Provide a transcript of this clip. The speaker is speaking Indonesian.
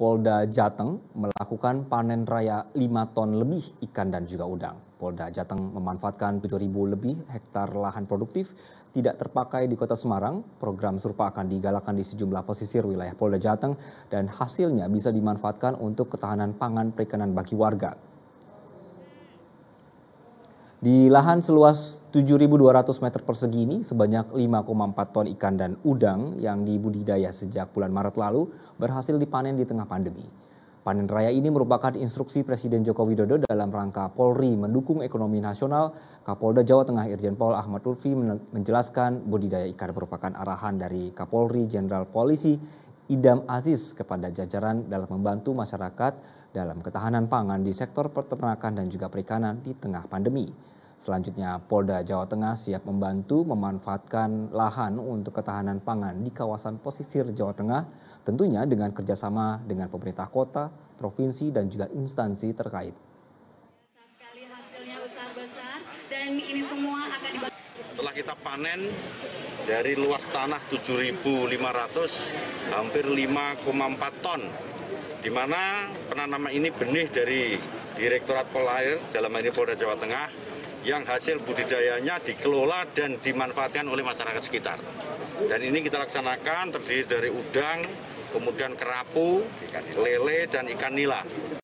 Polda Jateng melakukan panen raya 5 ton lebih ikan dan juga udang. Polda Jateng memanfaatkan 7.000 lebih hektar lahan produktif tidak terpakai di Kota Semarang. Program serupa akan digalakan di sejumlah pesisir wilayah Polda Jateng dan hasilnya bisa dimanfaatkan untuk ketahanan pangan perikanan bagi warga. Di lahan seluas 7.200 meter persegi ini, sebanyak 5,4 ton ikan dan udang yang dibudidaya sejak bulan Maret lalu berhasil dipanen di tengah pandemi. Panen raya ini merupakan instruksi Presiden Joko Widodo dalam rangka Polri mendukung ekonomi nasional. Kapolda Jawa Tengah Irjen Pol Ahmad Lutfi menjelaskan budidaya ikan merupakan arahan dari Kapolri Jenderal Polisi Idam Aziz kepada jajaran dalam membantu masyarakat dalam ketahanan pangan di sektor peternakan dan juga perikanan di tengah pandemi. Selanjutnya, Polda Jawa Tengah siap membantu memanfaatkan lahan untuk ketahanan pangan di kawasan pesisir Jawa Tengah, tentunya dengan kerjasama dengan pemerintah kota, provinsi, dan juga instansi terkait. Telah kita panen dari luas tanah 7.500 hampir 5,4 ton di mana penanaman ini benih dari Direktorat Polair dalam ini Polda Jawa Tengah yang hasil budidayanya dikelola dan dimanfaatkan oleh masyarakat sekitar. Dan ini kita laksanakan terdiri dari udang, kemudian kerapu, lele, dan ikan nila.